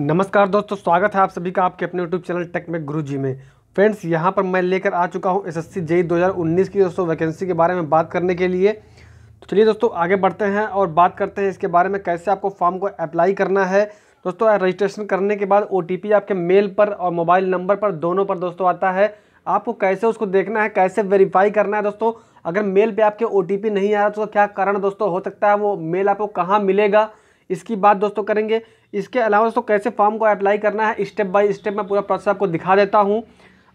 नमस्कार दोस्तों स्वागत है आप सभी का आपके अपने यूट्यूब चैनल टेक में गुरु में फ्रेंड्स यहां पर मैं लेकर आ चुका हूं एसएससी जेई 2019 की दोस्तों वैकेंसी के बारे में बात करने के लिए तो चलिए दोस्तों आगे बढ़ते हैं और बात करते हैं इसके बारे में कैसे आपको फॉर्म को अप्लाई करना है दोस्तों रजिस्ट्रेशन करने के बाद ओ आपके मेल पर और मोबाइल नंबर पर दोनों पर दोस्तों आता है आपको कैसे उसको देखना है कैसे वेरीफाई करना है दोस्तों अगर मेल पर आपके ओ नहीं आ रहा तो क्या कारण दोस्तों हो सकता है वो मेल आपको कहाँ मिलेगा इसकी बात दोस्तों करेंगे इसके अलावा दोस्तों कैसे फॉर्म को अप्लाई करना है स्टेप बाय स्टेप मैं पूरा प्रोसेस आपको दिखा देता हूँ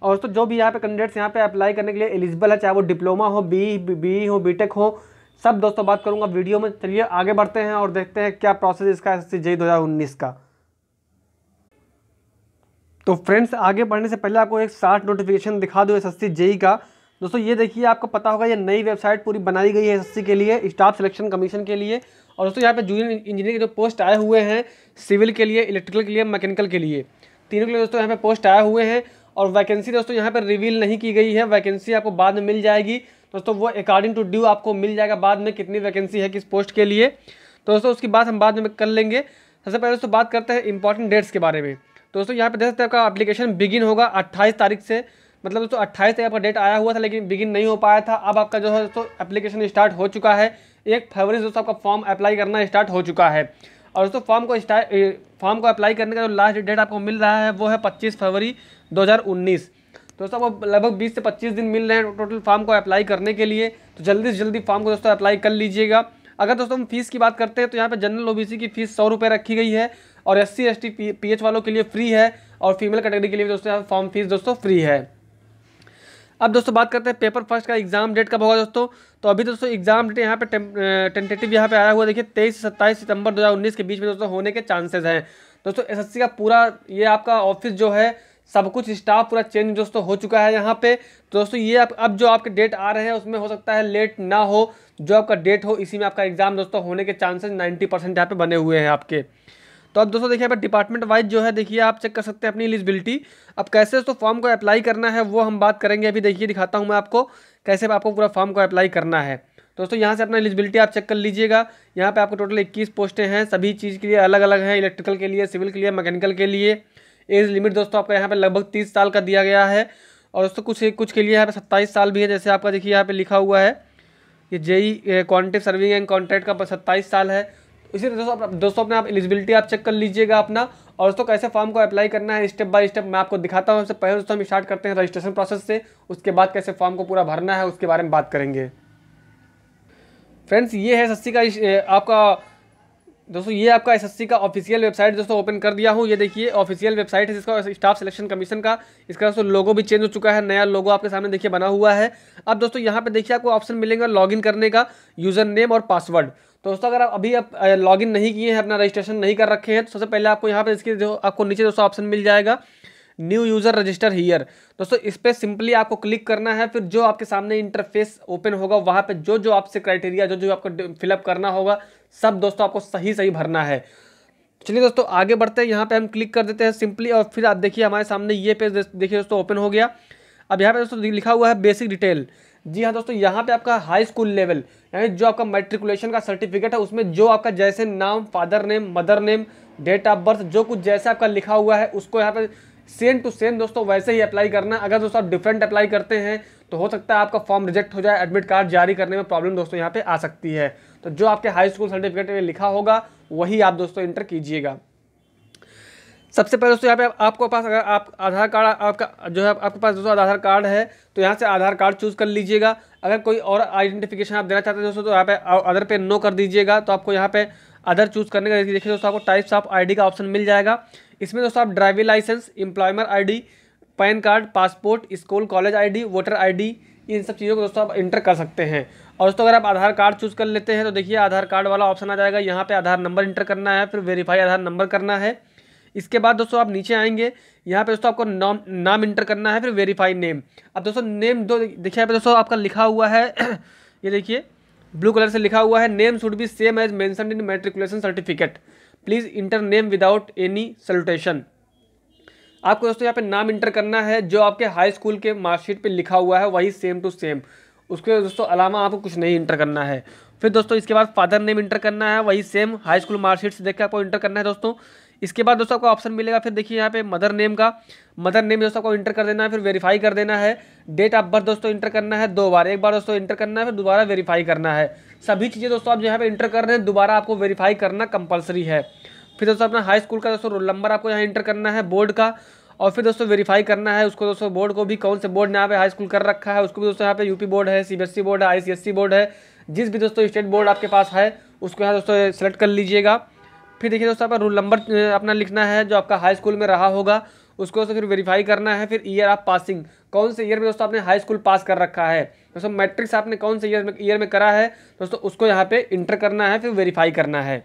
और दोस्तों जो भी यहाँ पे कैंडिडेट्स यहाँ पे अप्लाई करने के लिए एलिजिबल है चाहे वो डिप्लोमा हो बी बी हो बीटेक हो सब दोस्तों बात करूँगा वीडियो में चलिए आगे बढ़ते हैं और देखते हैं क्या प्रोसेस इसका एस सी का तो फ्रेंड्स आगे बढ़ने से पहले आपको एक शार्ट नोटिफिकेशन दिखा दो एस एस का दोस्तों ये देखिए आपको पता होगा ये नई वेबसाइट पूरी बनाई गई है एस के लिए स्टाफ सिलेक्शन कमीशन के लिए और दोस्तों यहाँ पे जूनियर इंजीनियर के जो पोस्ट आए हुए हैं सिविल के लिए इलेक्ट्रिकल के लिए मैकेनिकल के लिए तीनों के लिए दोस्तों यहाँ पे पोस्ट आए हुए हैं और वैकेंसी दोस्तों यहाँ पर रिवील नहीं की गई है वैकेंसी आपको बाद में मिल जाएगी दोस्तों वो अकॉर्डिंग टू ड्यू आपको मिल जाएगा बाद में कितनी वैकेंसी है किस पोस्ट के लिए तो दोस्तों उसकी बात हम बाद में कर लेंगे सबसे पहले दोस्तों बात करते हैं इंपॉर्टेंट डेट्स के बारे में दोस्तों यहाँ पर देख सकते हैं आपका अप्लीकेशन बिगिन होगा अट्ठाईस तारीख से मतलब दोस्तों अट्ठाईस तारीख आपका डेट आया हुआ था लेकिन बिगिन नहीं हो पाया था अब आपका जो है दोस्तों अप्लीकेशन स्टार्ट हो चुका है एक फरवरी से दोस्तों आपका फॉर्म अप्लाई करना स्टार्ट हो चुका है और दोस्तों फॉर्म को स्टार्ट फॉर्म को अप्लाई करने का जो लास्ट डेट आपको मिल रहा है वो है पच्चीस फरवरी दो तो दोस्तों आपको लगभग 20 से 25 दिन मिल रहे हैं टोटल फॉर्म को अप्लाई करने के लिए तो जल्दी से जल्दी फॉर्म को दोस्तों अप्लाई कर लीजिएगा अगर दोस्तों हम फीस की बात करते हैं तो यहाँ पर जनरल ओबीसी की फीस सौ रुपये रखी गई है और एस सी एस टी वालों के लिए फ्री है और फीमेल कैटेगरी के लिए दोस्तों यहाँ फॉर्म फीस दोस्तों फ्री है अब दोस्तों बात करते हैं पेपर फर्स्ट का एग्जाम डेट कब होगा दोस्तों तो अभी तो दोस्तों एग्जाम डेट यहाँ पे टेंटेटिव यहाँ पे आया हुआ देखिए तेईस से सत्ताईस सितंबर 2019 के बीच में दोस्तों होने के चांसेस हैं दोस्तों एसएससी का पूरा ये आपका ऑफिस जो है सब कुछ स्टाफ पूरा चेंज दोस्तों हो चुका है यहाँ पे तो दोस्तों ये अब अब जो आपके डेट आ रहे हैं उसमें हो सकता है लेट ना हो जो आपका डेट हो इसी में आपका एग्ज़ाम दोस्तों होने के चांसेस नाइन्टी परसेंट यहाँ पे बने हुए हैं आपके तो अब दोस्तों देखिए डिपार्टमेंट वाइज जो है देखिए आप चेक कर सकते हैं अपनी एलिजिबिलिटी अब कैसे दोस्तों फॉर्म को अप्लाई करना है वो हम बात करेंगे अभी देखिए दिखाता हूँ मैं आपको कैसे आपको पूरा फॉर्म को अप्लाई करना है तो दोस्तों यहाँ से अपना एलिजिबिलिटी आप चेक कर लीजिएगा यहाँ पर आपको टोटल इक्कीस पोस्टें हैं सभी चीज़ के लिए अलग अलग हैं इलेक्ट्रिकल के लिए सिविल के लिए मैकेनिकल के लिए एज लिमिट दोस्तों आपका यहाँ पर लगभग तीस साल का दिया गया है और दोस्तों कुछ कुछ के लिए यहाँ पे सत्ताईस साल भी है जैसे आपका देखिए यहाँ पर लिखा हुआ है ये JE quantity surveying and contract का सत्ताईस साल है इसी दोस्तों दोस्तों अपने आप एलिजिबिलिटी आप चेक कर लीजिएगा अपना और दोस्तों कैसे फॉर्म को अप्लाई करना है स्टेप बाय स्टेप मैं आपको दिखाता हूँ सबसे पहले दोस्तों हम स्टार्ट करते हैं रजिस्ट्रेशन प्रोसेस से उसके बाद कैसे फॉर्म को पूरा भरना है उसके बारे में बात करेंगे फ्रेंड्स ये है एस का आपका दोस्तों ये आपका एस का ऑफिशियल वेबसाइट दोस्तों ओपन कर दिया हूँ ये देखिए ऑफिशियल वेबसाइट है जिसका स्टाफ सिलेक्शन कमीशन का इसका दोस्तों लोगो भी चेंज हो चुका है नया लोगो आपके सामने देखिए बना हुआ है अब दोस्तों यहाँ पे देखिए आपको ऑप्शन मिलेगा लॉगिन करने का यूज़र नेम और पासवर्ड तो दोस्तों अगर आप अभी आप लॉगिन नहीं किए हैं अपना रजिस्ट्रेशन नहीं कर रखे हैं तो सबसे पहले आपको यहाँ पर इसके जो आपको नीचे दोस्तों ऑप्शन मिल जाएगा न्यू यूज़र रजिस्टर हीयर दोस्तों इस पर सिंपली आपको क्लिक करना है फिर जो आपके सामने इंटरफेस ओपन होगा वहाँ पे जो जो आपसे क्राइटेरिया जो जो आपको फिलअप करना होगा सब दोस्तों आपको सही सही भरना है चलिए दोस्तों आगे बढ़ते हैं यहाँ पे हम क्लिक कर देते हैं सिंपली और फिर आप देखिए हमारे सामने ये पेज देखिए दोस्तों ओपन हो गया अब यहाँ पे दोस्तों लिखा हुआ है बेसिक डिटेल जी हाँ दोस्तों यहाँ पे आपका हाई स्कूल लेवल यानी जो आपका मेट्रिकुलेशन का सर्टिफिकेट है उसमें जो आपका जैसे नाम father name mother name date of birth जो कुछ जैसे आपका लिखा हुआ है उसको यहाँ पे सेम टू सेम दोस्तों वैसे ही अप्लाई करना अगर दोस्तों आप डिफरेंट अप्लाई करते हैं तो हो सकता है आपका फॉर्म रिजेक्ट हो जाए एडमिट कार्ड जारी करने में प्रॉब्लम दोस्तों यहाँ पे आ सकती है तो जो आपके हाई स्कूल सर्टिफिकेट में लिखा होगा वही आप दोस्तों इंटर कीजिएगा सबसे पहले दोस्तों यहाँ पे आपको पास अगर आप आधार कार्ड आपका जो है आपके पास दोस्तों आधार कार्ड है तो यहाँ से आधार कार्ड चूज़ कर लीजिएगा अगर कोई और आइडेंटिफिकेशन आप देना चाहते हैं दोस्तों तो यहाँ पे अदर पे नो कर दीजिएगा तो आपको यहाँ पे अदर चूज़ करने का देखिए दोस्तों आपको टाइप्स ऑफ आई का ऑप्शन मिल जाएगा इसमें दोस्तों आप driving licence employer I PAN card passport school college I voter I इन सब चीज़ों को दोस्तों आप इंटर कर सकते हैं और दोस्तों अगर आप आधार कार्ड चूज़ कर लेते हैं तो देखिए आधार कार्ड वाला ऑप्शन आ जाएगा यहाँ पर आधार नंबर इंटर करना है फिर वेरीफाई आधार नंबर करना है इसके बाद दोस्तों आप नीचे आएंगे यहाँ पे दोस्तों आपको नाम नाम इंटर करना है फिर वेरीफाई नेम अब दोस्तों नेम दो देखिए यहाँ पे दोस्तों आपका लिखा हुआ है ये देखिए ब्लू कलर से लिखा हुआ है name should be same as mentioned in matriculation certificate please enter name without any salutation आपको दोस्तों यहाँ पे नाम इंटर करना है जो आपके हाई स्कूल के मार्कशीट पे लिखा हुआ है वही सेम टू सेम उसके दोस्तों अलावा आपको कुछ नहीं इंटर करना है फिर दोस्तों इसके बाद फादर नेम इंटर करना है वही सेम हाई स्कूल मार्कशीट से देख आपको इंटर करना है दोस्तों इसके बाद दोस्तों आपको ऑप्शन मिलेगा फिर देखिए यहाँ पे मदर नेम का मदर नेम दोस्तों आपको इंटर कर देना है फिर वेरीफाई कर देना है डेट ऑफ बर्थ दोस्तों इंटर करना है दो बार एक बार दोस्तों इंटर करना है फिर दोबारा वेरीफाई करना है सभी चीज़ें दोस्तों आप यहाँ पे इंटर कर रहे हैं दोबारा आपको वेरीफाई करना कंपलसरी है फिर दोस्तों अपना हाई स्कूल का दोस्तों रोल नंबर आपको यहाँ इंटर करना है बोर्ड का और फिर दोस्तों वेरीफाई करना है उसको दोस्तों बोर्ड को भी कौन से बोर्ड ने यहाँ पे हाई स्कूल कर रखा है उसको भी दोस्तों यहाँ पे यूपी बोर्ड है सी बोर्ड e है आई बोर्ड e है जिस भी दोस्तों स्टेट बोर्ड आपके पास है उसको यहाँ दोस्तों सेलेक्ट कर लीजिएगा फिर देखिए दोस्तों आपका रोल नंबर अपना लिखना है जो आपका हाई स्कूल में रहा होगा उसको दोस्तों फिर वेरीफाई करना है फिर ईयर आप पासिंग कौन से ईयर में दोस्तों आपने हाई स्कूल पास कर रखा है दोस्तों मैट्रिक्स आपने कौन से ईयर में ईयर में करा है दोस्तों उसको यहाँ पे इंटर करना है फिर वेरीफाई करना है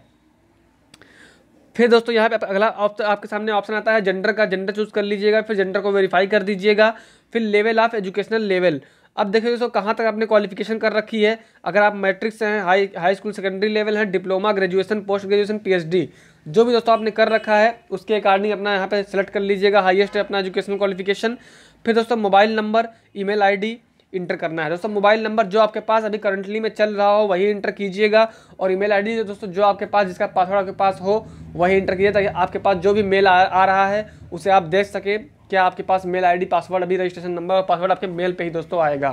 फिर दोस्तों यहाँ पे अगला ऑप्शन आपके सामने ऑप्शन आता है जेंडर का जेंडर चूज कर लीजिएगा फिर जेंडर को वेरीफाई कर दीजिएगा फिर लेवल ऑफ एजुकेशनल लेवल अब देखिए दोस्तों कहाँ तक आपने क्वालिफिकेशन कर रखी है अगर आप मैट्रिक्स हैं high high school secondary level हैं diploma graduation post graduation PhD जो भी दोस्तों आपने कर रखा है उसके अकॉर्डिंग अपना यहाँ पे सेलेक्ट कर लीजिएगा हाईएस्ट है अपना एजुकेशनल क्वालिफिकेशन फिर दोस्तों mobile number email enter करना है दोस्तों मोबाइल नंबर जो आपके पास अभी करंटली में चल रहा हो वही इंटर कीजिएगा और ईमेल आईडी जो दोस्तों जो आपके पास जिसका पासवर्ड आपके पास हो वही इंटर कीजिए ताकि आपके पास जो भी मेल आ, आ रहा है उसे आप देख सकें क्या आपके पास मेल आईडी पासवर्ड अभी रजिस्ट्रेशन नंबर और पासवर्ड आपके मेल पे ही दोस्तों आएगा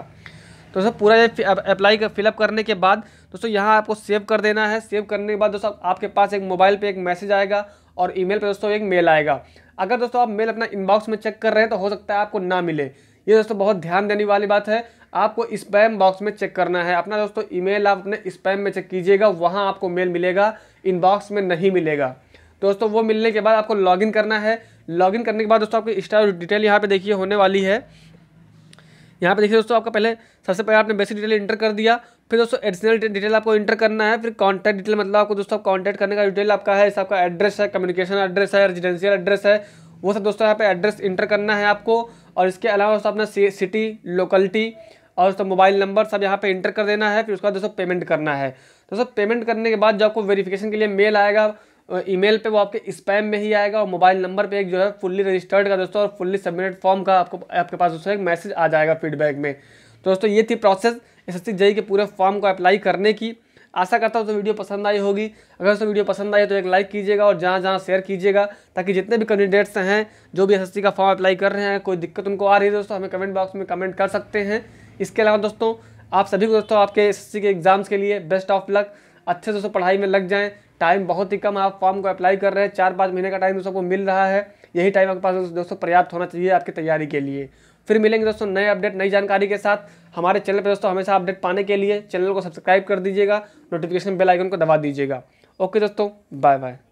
तो सर पूरा ये अप्लाई कर फिलअप करने के बाद दोस्तों यहाँ आपको सेव कर देना है सेव करने के बाद दोस्तों आपके पास एक मोबाइल पे एक मैसेज आएगा और ईमेल पे दोस्तों एक मेल आएगा अगर दोस्तों आप मेल अपना इनबॉक्स में चेक कर रहे हैं तो हो सकता है आपको ना मिले ये दोस्तों बहुत ध्यान देने वाली बात है आपको स्पैम बॉक्स में चेक करना है अपना दोस्तों ईमेल आप अपने स्पैम में चेक कीजिएगा वहाँ आपको मेल मिलेगा इनबॉक्स में नहीं मिलेगा दोस्तों वो मिलने के बाद आपको लॉगिन करना है इन करने के बाद दोस्तों आपकी स्टार डिटेल यहाँ पे देखिए होने वाली है यहाँ पे देखिए दोस्तों आपका पहले सबसे पहले आपने बेसिक डिटेल इंटर कर दिया फिर दोस्तों एडिशनल डिटेल आपको इंटर करना है फिर कॉन्टैक्ट डिटेल मतलब आपको दोस्तों कॉन्टैक्ट करने का डिटेल आपका है आपका एड्रेस है कम्युनिकेशन एड्रेस है रेजिडेंशियल एड्रेस है वो सब दोस्तों यहाँ पे एड्रेस इंटर करना है आपको और इसके अलावा दोस्तों अपना सिटी लोकलिटी और दोस्तों मोबाइल नंबर सब यहाँ पे इंटर कर देना है फिर उसके बाद दोस्तों पेमेंट करना है दोस्तों पेमेंट करने के बाद जो आपको वेरिफिकेशन के लिए मेल आएगा ईमेल पे वो आपके स्पैम में ही आएगा और मोबाइल नंबर पे एक जो है फुल्ली रजिस्टर्ड का दोस्तों और फुल्ली सबमिटेड फॉर्म का आपको आपके पास दोस्तों एक मैसेज आ जाएगा फीडबैक में तो दोस्तों ये थी प्रोसेस एस एस के पूरे फॉर्म को अप्लाई करने की आशा करता हूँ तो वीडियो पसंद आई होगी अगर उसको वीडियो पसंद आई तो एक लाइक कीजिएगा और जहाँ जहाँ शेयर कीजिएगा ताकि जितने भी कैंडिडेट्स हैं जो भी एस का फॉर्म अप्लाई कर रहे हैं कोई दिक्कत उनको आ रही है दोस्तों हमें कमेंट बॉक्स में कमेंट कर सकते हैं इसके अलावा दोस्तों आप सभी को दोस्तों आपके एस के एग्ज़ाम्स के लिए बेस्ट ऑफ लक अच्छे से दोस्तों पढ़ाई में लग जाएँ टाइम बहुत ही कम आप फॉर्म को अप्लाई कर रहे हैं चार पाँच महीने का टाइम दोस्तों को मिल रहा है यही टाइम आपके पास दोस्तों पर्याप्त होना चाहिए आपकी तैयारी के लिए फिर मिलेंगे दोस्तों नए अपडेट नई जानकारी के साथ हमारे चैनल पर दोस्तों हमेशा अपडेट पाने के लिए चैनल को सब्सक्राइब कर दीजिएगा नोटिफिकेशन बेल आइकन को दबा दीजिएगा ओके दोस्तों बाय बाय